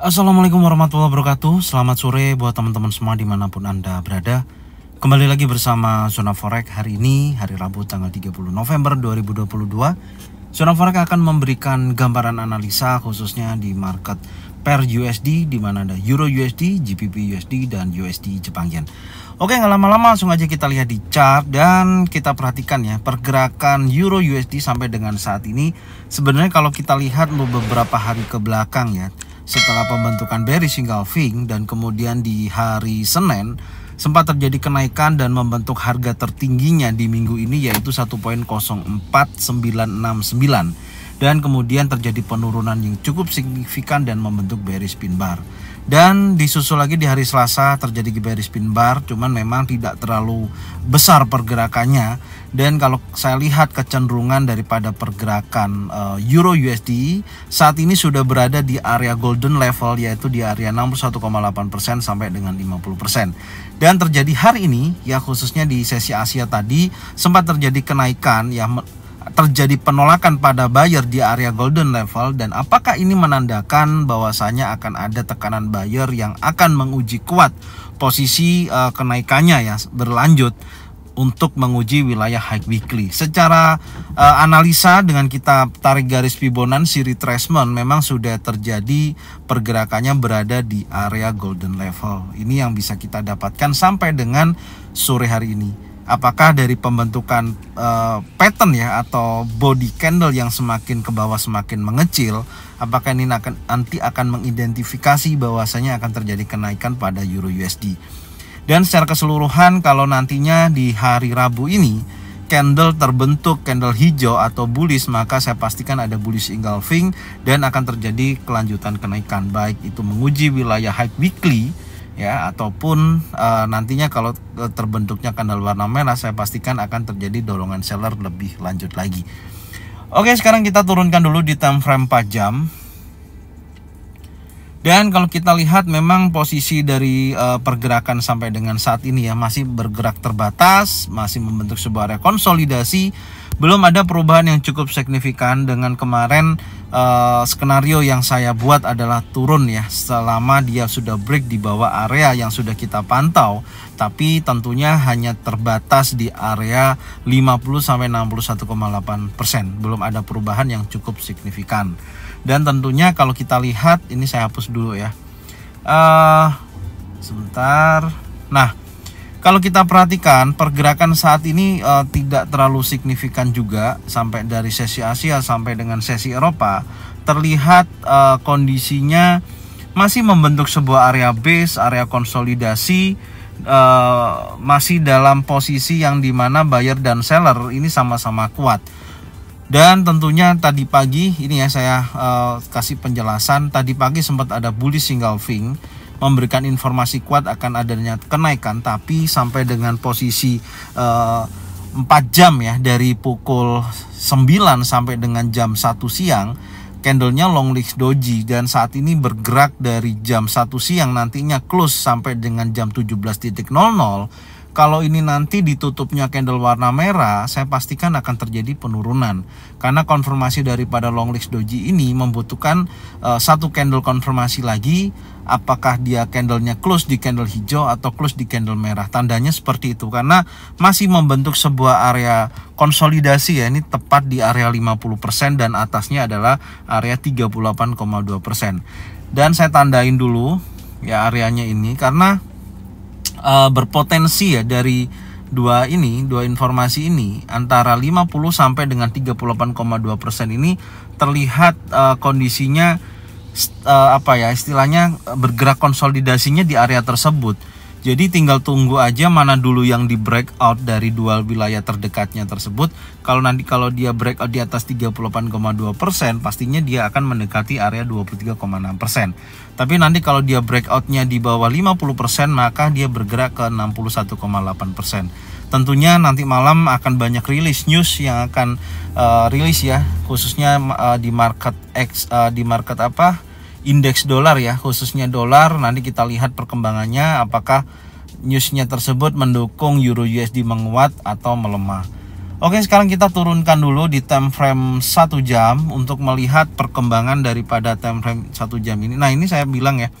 Assalamualaikum warahmatullahi wabarakatuh Selamat sore buat teman-teman semua dimanapun Anda berada Kembali lagi bersama Zona Forex hari ini Hari Rabu tanggal 30 November 2022 Zona Forex akan memberikan gambaran analisa khususnya di market per USD di mana ada Euro USD, GBP USD, dan USD Jepang Yen Oke nggak lama-lama langsung aja kita lihat di chart dan kita perhatikan ya pergerakan Euro USD sampai dengan saat ini Sebenarnya kalau kita lihat beberapa hari ke belakang ya setelah pembentukan Berry Singgalfing dan kemudian di hari Senin sempat terjadi kenaikan dan membentuk harga tertingginya di minggu ini yaitu 1.04969 dan kemudian terjadi penurunan yang cukup signifikan dan membentuk bearish pin bar. Dan disusul lagi di hari Selasa terjadi bearish pin bar cuman memang tidak terlalu besar pergerakannya dan kalau saya lihat kecenderungan daripada pergerakan eh, euro USD saat ini sudah berada di area golden level yaitu di area 61,8% sampai dengan 50%. Dan terjadi hari ini ya khususnya di sesi Asia tadi sempat terjadi kenaikan ya terjadi penolakan pada buyer di area golden level dan apakah ini menandakan bahwasanya akan ada tekanan buyer yang akan menguji kuat posisi uh, kenaikannya ya berlanjut untuk menguji wilayah high weekly. Secara uh, analisa dengan kita tarik garis Fibonacci retracement memang sudah terjadi pergerakannya berada di area golden level. Ini yang bisa kita dapatkan sampai dengan sore hari ini. Apakah dari pembentukan uh, pattern ya atau body candle yang semakin ke bawah semakin mengecil, apakah ini akan nanti akan mengidentifikasi bahwasanya akan terjadi kenaikan pada euro USD? Dan secara keseluruhan kalau nantinya di hari Rabu ini candle terbentuk candle hijau atau bullish maka saya pastikan ada bullish engulfing dan akan terjadi kelanjutan kenaikan baik itu menguji wilayah high weekly ya ataupun e, nantinya kalau eh, terbentuknya candle warna merah saya pastikan akan terjadi dorongan seller lebih lanjut lagi. Oke, sekarang kita turunkan dulu di time frame 4 jam. Dan kalau kita lihat memang posisi dari uh, pergerakan sampai dengan saat ini ya masih bergerak terbatas, masih membentuk sebuah rekonsolidasi, belum ada perubahan yang cukup signifikan dengan kemarin uh, skenario yang saya buat adalah turun ya selama dia sudah break di bawah area yang sudah kita pantau, tapi tentunya hanya terbatas di area 50 sampai 61,8%, belum ada perubahan yang cukup signifikan dan tentunya kalau kita lihat ini saya hapus dulu ya uh, sebentar nah kalau kita perhatikan pergerakan saat ini uh, tidak terlalu signifikan juga sampai dari sesi Asia sampai dengan sesi Eropa terlihat uh, kondisinya masih membentuk sebuah area base area konsolidasi uh, masih dalam posisi yang dimana buyer dan seller ini sama-sama kuat dan tentunya tadi pagi ini ya saya uh, kasih penjelasan tadi pagi sempat ada bullish single fing memberikan informasi kuat akan adanya kenaikan tapi sampai dengan posisi uh, eh, 4 jam ya dari pukul 9 sampai dengan jam 1 siang candlenya long legs doji dan saat ini bergerak dari jam 1 siang nantinya close sampai dengan jam 17.00 kalau ini nanti ditutupnya candle warna merah, saya pastikan akan terjadi penurunan. Karena konfirmasi daripada long list doji ini membutuhkan uh, satu candle konfirmasi lagi apakah dia candlenya close di candle hijau atau close di candle merah. Tandanya seperti itu karena masih membentuk sebuah area konsolidasi ya. Ini tepat di area 50% dan atasnya adalah area 38,2%. Dan saya tandain dulu ya areanya ini karena uh, berpotensi ya dari dua ini, dua informasi ini antara 50 sampai dengan 38,2 persen ini terlihat uh, kondisinya uh, apa ya istilahnya bergerak konsolidasinya di area tersebut jadi tinggal tunggu aja mana dulu yang di breakout dari dua wilayah terdekatnya tersebut. Kalau nanti kalau dia breakout di atas 38,2 persen, pastinya dia akan mendekati area 23,6 persen. Tapi nanti kalau dia breakoutnya di bawah 50 persen, maka dia bergerak ke 61,8 persen. Tentunya nanti malam akan banyak rilis news yang akan uh, rilis ya, khususnya uh, di market X uh, di market apa? indeks dolar ya khususnya dolar nanti kita lihat perkembangannya apakah newsnya tersebut mendukung euro USD menguat atau melemah Oke sekarang kita turunkan dulu di time frame 1 jam untuk melihat perkembangan daripada time frame 1 jam ini Nah ini saya bilang ya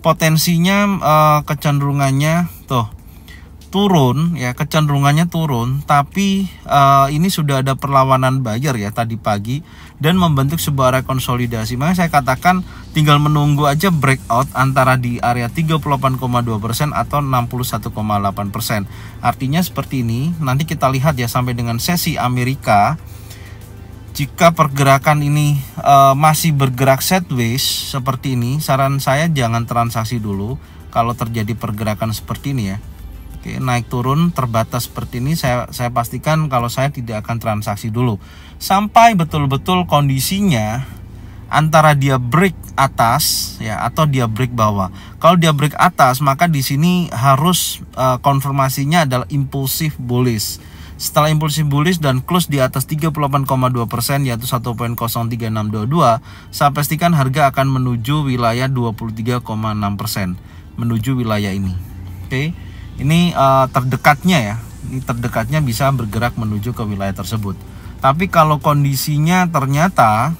potensinya eh, kecenderungannya tuh turun ya kecenderungannya turun tapi uh, ini sudah ada perlawanan buyer ya tadi pagi dan membentuk sebuah rekonsolidasi. Makanya saya katakan tinggal menunggu aja breakout antara di area 38,2% atau 61,8%. Artinya seperti ini, nanti kita lihat ya sampai dengan sesi Amerika jika pergerakan ini e, masih bergerak sideways seperti ini, saran saya jangan transaksi dulu kalau terjadi pergerakan seperti ini ya. Oke, naik turun terbatas seperti ini saya saya pastikan kalau saya tidak akan transaksi dulu. Sampai betul-betul kondisinya antara dia break atas ya atau dia break bawah. Kalau dia break atas maka di sini harus uh, konfirmasinya adalah impulsif bullish. Setelah impulsif bullish dan close di atas 38,2% yaitu 1.03622, saya pastikan harga akan menuju wilayah 23,6% menuju wilayah ini. Oke. Okay ini uh, terdekatnya ya ini terdekatnya bisa bergerak menuju ke wilayah tersebut tapi kalau kondisinya ternyata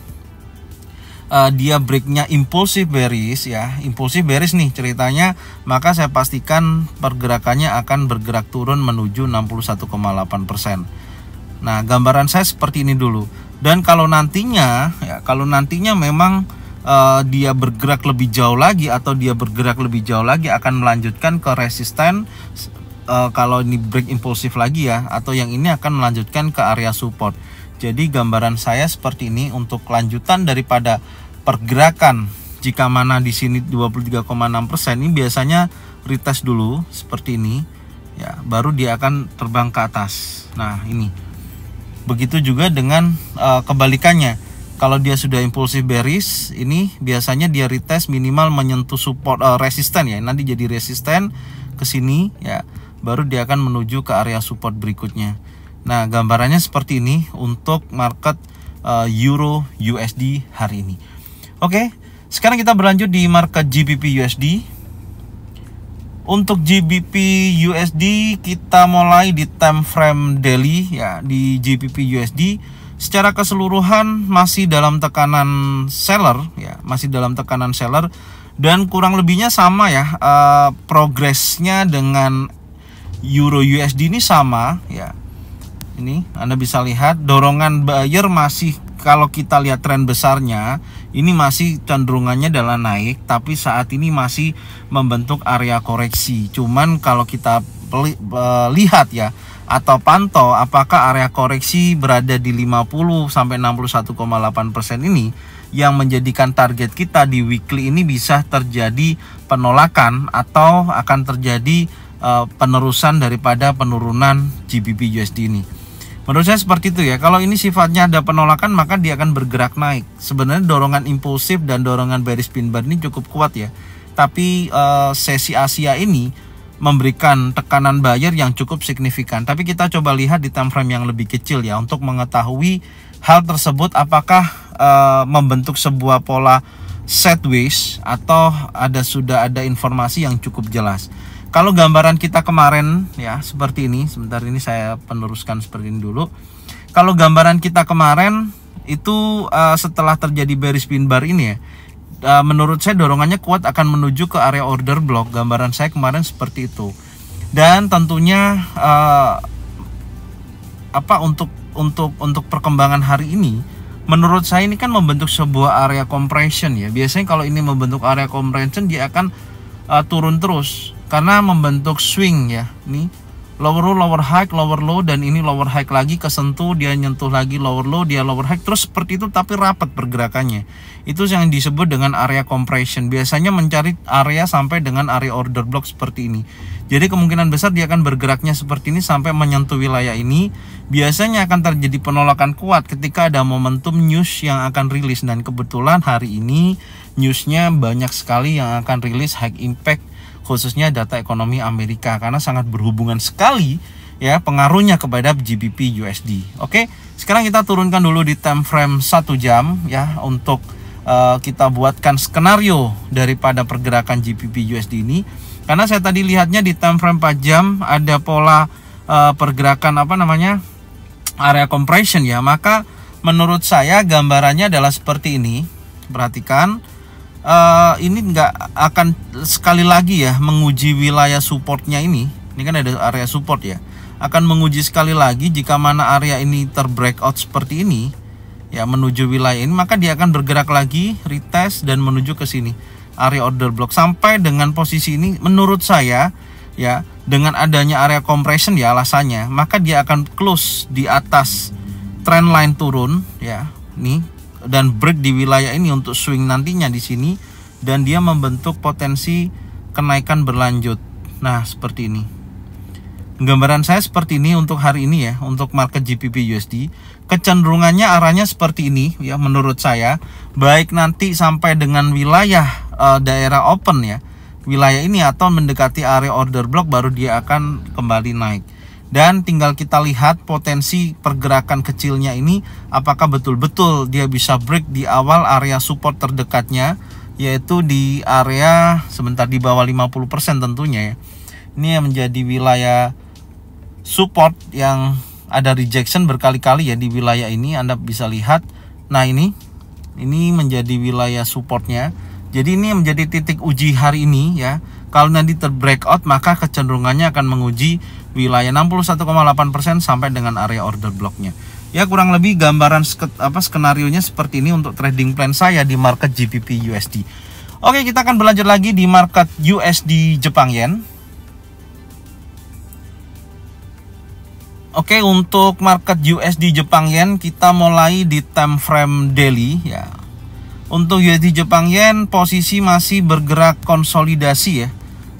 uh, dia breaknya impulsif bearish ya impulsif bearish nih ceritanya maka saya pastikan pergerakannya akan bergerak turun menuju 61,8% nah gambaran saya seperti ini dulu dan kalau nantinya ya kalau nantinya memang uh, dia bergerak lebih jauh lagi atau dia bergerak lebih jauh lagi akan melanjutkan ke resisten uh, kalau ini break impulsif lagi ya atau yang ini akan melanjutkan ke area support. Jadi gambaran saya seperti ini untuk lanjutan daripada pergerakan jika mana di sini 23,6% ini biasanya retest dulu seperti ini ya baru dia akan terbang ke atas. Nah, ini. Begitu juga dengan uh, kebalikannya kalau dia sudah impulsif bearish, ini biasanya dia retest minimal menyentuh support uh, resisten ya. Nanti jadi resisten ke sini ya, baru dia akan menuju ke area support berikutnya. Nah, gambarannya seperti ini untuk market uh, euro USD hari ini. Oke, sekarang kita berlanjut di market GBP USD. Untuk GBP USD kita mulai di time frame daily ya di GBP USD secara keseluruhan masih dalam tekanan seller ya masih dalam tekanan seller dan kurang lebihnya sama ya uh, progresnya dengan euro USD ini sama ya ini Anda bisa lihat dorongan buyer masih kalau kita lihat tren besarnya ini masih cenderungannya dalam naik tapi saat ini masih membentuk area koreksi cuman kalau kita eh, lihat ya atau pantau apakah area koreksi berada di 50 sampai 61,8% ini yang menjadikan target kita di weekly ini bisa terjadi penolakan atau akan terjadi uh, penerusan daripada penurunan GBP USD ini. Menurut saya seperti itu ya. Kalau ini sifatnya ada penolakan maka dia akan bergerak naik. Sebenarnya dorongan impulsif dan dorongan bearish pin bar ini cukup kuat ya. Tapi uh, sesi Asia ini memberikan tekanan buyer yang cukup signifikan. Tapi kita coba lihat di time frame yang lebih kecil ya untuk mengetahui hal tersebut apakah e, membentuk sebuah pola sideways atau ada sudah ada informasi yang cukup jelas. Kalau gambaran kita kemarin ya seperti ini, sebentar ini saya peneruskan seperti ini dulu. Kalau gambaran kita kemarin itu e, setelah terjadi bearish pin bar ini ya uh, menurut saya dorongannya kuat akan menuju ke area order block. Gambaran saya kemarin seperti itu. Dan tentunya uh, apa untuk untuk untuk perkembangan hari ini menurut saya ini kan membentuk sebuah area compression ya. Biasanya kalau ini membentuk area compression dia akan uh, turun terus karena membentuk swing ya. Nih lower low, lower high, lower low dan ini lower high lagi kesentuh, dia nyentuh lagi lower low, dia lower high terus seperti itu tapi rapat pergerakannya. Itu yang disebut dengan area compression. Biasanya mencari area sampai dengan area order block seperti ini. Jadi kemungkinan besar dia akan bergeraknya seperti ini sampai menyentuh wilayah ini. Biasanya akan terjadi penolakan kuat ketika ada momentum news yang akan rilis dan kebetulan hari ini newsnya banyak sekali yang akan rilis high impact khususnya data ekonomi Amerika karena sangat berhubungan sekali ya pengaruhnya kepada GBP USD. Oke, sekarang kita turunkan dulu di time frame 1 jam ya untuk uh, kita buatkan skenario daripada pergerakan GBP USD ini karena saya tadi lihatnya di time frame 4 jam ada pola uh, pergerakan apa namanya? area compression ya. Maka menurut saya gambarannya adalah seperti ini. Perhatikan uh, ini nggak akan sekali lagi ya menguji wilayah supportnya ini ini kan ada area support ya akan menguji sekali lagi jika mana area ini terbreakout seperti ini ya menuju wilayah ini maka dia akan bergerak lagi retest dan menuju ke sini area order block sampai dengan posisi ini menurut saya ya dengan adanya area compression ya alasannya maka dia akan close di atas trend line turun ya nih dan break di wilayah ini untuk swing nantinya di sini dan dia membentuk potensi kenaikan berlanjut. Nah, seperti ini. Gambaran saya seperti ini untuk hari ini ya, untuk market GBP USD. Kecenderungannya arahnya seperti ini ya menurut saya, baik nanti sampai dengan wilayah e, daerah open ya. Wilayah ini atau mendekati area order block baru dia akan kembali naik dan tinggal kita lihat potensi pergerakan kecilnya ini apakah betul-betul dia bisa break di awal area support terdekatnya yaitu di area sebentar di bawah 50% tentunya ya. Ini yang menjadi wilayah support yang ada rejection berkali-kali ya di wilayah ini Anda bisa lihat. Nah, ini ini menjadi wilayah supportnya. Jadi ini menjadi titik uji hari ini ya. Kalau nanti terbreakout maka kecenderungannya akan menguji wilayah 61,8% persen sampai dengan area order blocknya ya kurang lebih gambaran apa skenario nya seperti ini untuk trading plan saya di market GBP USD Oke kita akan belajar lagi di market USD Jepang Yen Oke untuk market USD Jepang Yen kita mulai di time frame daily ya untuk USD Jepang Yen posisi masih bergerak konsolidasi ya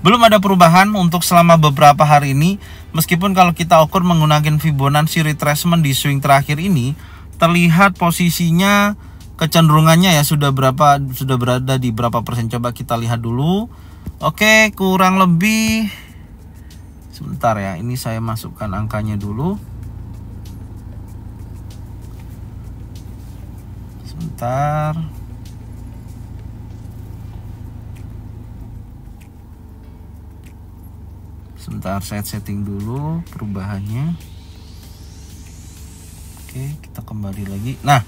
belum ada perubahan untuk selama beberapa hari ini Meskipun kalau kita ukur menggunakan Fibonacci retracement di swing terakhir ini, terlihat posisinya kecenderungannya ya sudah berapa sudah berada di berapa persen coba kita lihat dulu. Oke, kurang lebih sebentar ya. Ini saya masukkan angkanya dulu. Sebentar. sebentar saya setting dulu perubahannya oke kita kembali lagi nah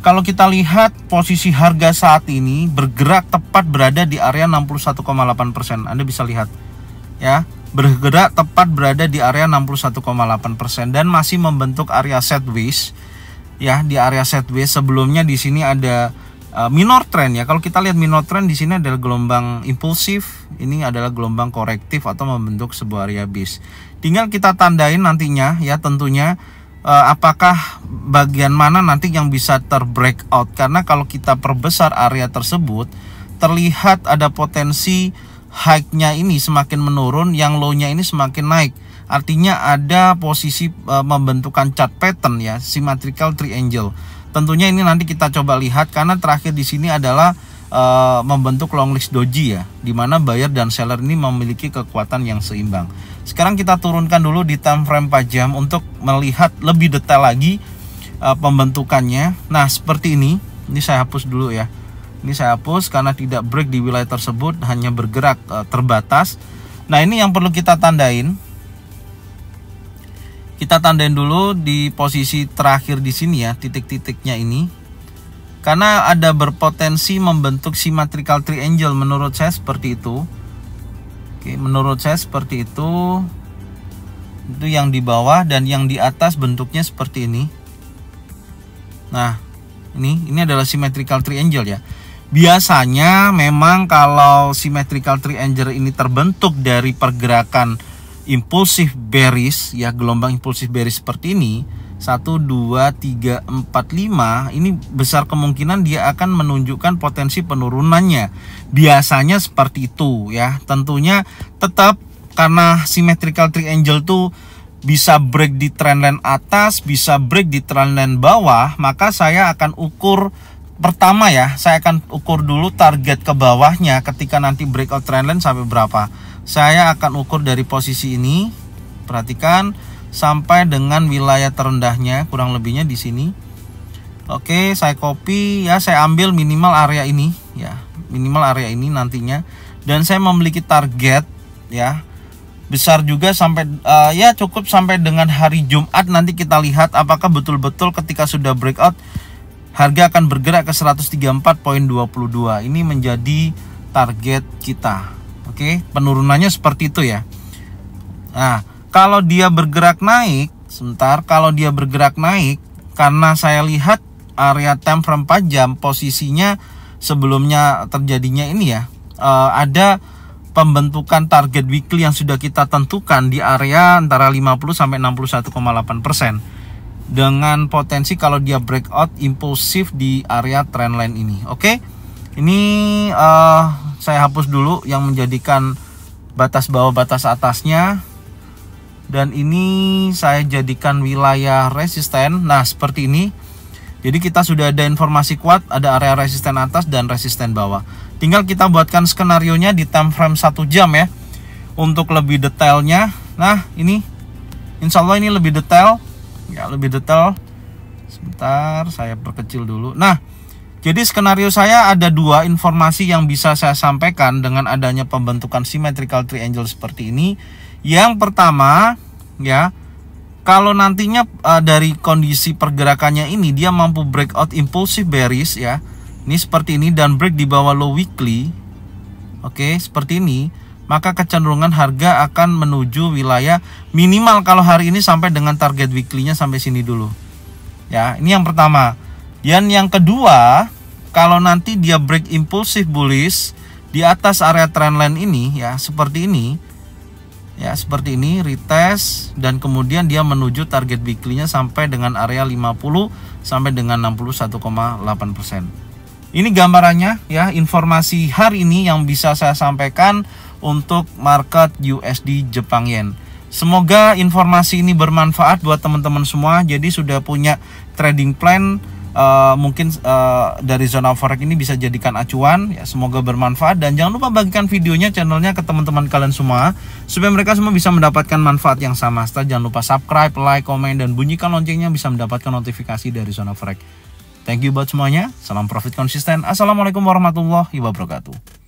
kalau kita lihat posisi harga saat ini bergerak tepat berada di area 61,8%. Anda bisa lihat ya, bergerak tepat berada di area 61,8% dan masih membentuk area set sideways ya di area set sideways. Sebelumnya di sini ada Eh, minor trend ya. Kalau kita lihat minor trend di sini adalah gelombang impulsif, ini adalah gelombang korektif atau membentuk sebuah area bis. Tinggal kita tandain nantinya ya tentunya uh, apakah bagian mana nanti yang bisa terbreakout karena kalau kita perbesar area tersebut terlihat ada potensi high-nya ini semakin menurun, yang low-nya ini semakin naik. Artinya ada posisi eh, membentukkan chart pattern ya, symmetrical triangle tentunya ini nanti kita coba lihat karena terakhir di sini adalah e, membentuk long list doji ya, di mana buyer dan seller ini memiliki kekuatan yang seimbang. Sekarang kita turunkan dulu di time frame 4 jam untuk melihat lebih detail lagi e, pembentukannya. Nah, seperti ini. Ini saya hapus dulu ya. Ini saya hapus karena tidak break di wilayah tersebut, hanya bergerak e, terbatas. Nah, ini yang perlu kita tandain kita tandain dulu di posisi terakhir di sini ya titik-titiknya ini karena ada berpotensi membentuk symmetrical triangle menurut saya seperti itu oke menurut saya seperti itu itu yang di bawah dan yang di atas bentuknya seperti ini nah ini ini adalah symmetrical triangle ya biasanya memang kalau symmetrical triangle ini terbentuk dari pergerakan impulsif Beris ya gelombang impulsif Beris seperti ini 1 2 3 4 5 ini besar kemungkinan dia akan menunjukkan potensi penurunannya. Biasanya seperti itu ya. Tentunya tetap karena symmetrical triangle tuh bisa break di trendline atas, bisa break di trendline bawah, maka saya akan ukur pertama ya, saya akan ukur dulu target ke bawahnya ketika nanti breakout trendline sampai berapa saya akan ukur dari posisi ini perhatikan sampai dengan wilayah terendahnya kurang lebihnya di sini Oke saya copy ya saya ambil minimal area ini ya minimal area ini nantinya dan saya memiliki target ya besar juga sampai uh, ya cukup sampai dengan hari Jumat nanti kita lihat apakah betul-betul ketika sudah breakout harga akan bergerak ke 134.22 ini menjadi target kita Oke, okay? penurunannya seperti itu ya. Nah, kalau dia bergerak naik, sebentar, kalau dia bergerak naik, karena saya lihat area time frame 4 jam posisinya sebelumnya terjadinya ini ya, eh, ada pembentukan target weekly yang sudah kita tentukan di area antara 50 sampai 61,8 persen dengan potensi kalau dia breakout impulsif di area trendline ini. Oke. Okay? Ini uh, saya hapus dulu yang menjadikan batas bawah batas atasnya dan ini saya jadikan wilayah resisten. Nah, seperti ini. Jadi kita sudah ada informasi kuat, ada area resisten atas dan resisten bawah. Tinggal kita buatkan skenario-nya di time frame 1 jam ya. Untuk lebih detailnya. Nah, ini insya Allah ini lebih detail. Ya, lebih detail. Sebentar, saya perkecil dulu. Nah, jadi skenario saya ada dua informasi yang bisa saya sampaikan dengan adanya pembentukan symmetrical triangle seperti ini. Yang pertama, ya, kalau nantinya uh, dari kondisi pergerakannya ini dia mampu breakout impulsive bearish ya. Ini seperti ini dan break di bawah low weekly. Oke, seperti ini maka kecenderungan harga akan menuju wilayah minimal kalau hari ini sampai dengan target weekly-nya sampai sini dulu. Ya, ini yang pertama. Dan yang kedua, kalau nanti dia break impulsif bullish di atas area trendline ini ya seperti ini ya seperti ini retest dan kemudian dia menuju target weekly-nya sampai dengan area 50 sampai dengan 61,8%. Ini gambarannya ya informasi hari ini yang bisa saya sampaikan untuk market USD Jepang Yen. Semoga informasi ini bermanfaat buat teman-teman semua. Jadi sudah punya trading plan Eh, mungkin uh, dari zona forex ini bisa jadikan acuan ya semoga bermanfaat dan jangan lupa bagikan videonya channelnya ke teman-teman kalian semua supaya mereka semua bisa mendapatkan manfaat yang sama setelah jangan lupa subscribe like komen dan bunyikan loncengnya bisa mendapatkan notifikasi dari zona forex thank you buat semuanya salam profit konsisten assalamualaikum warahmatullahi wabarakatuh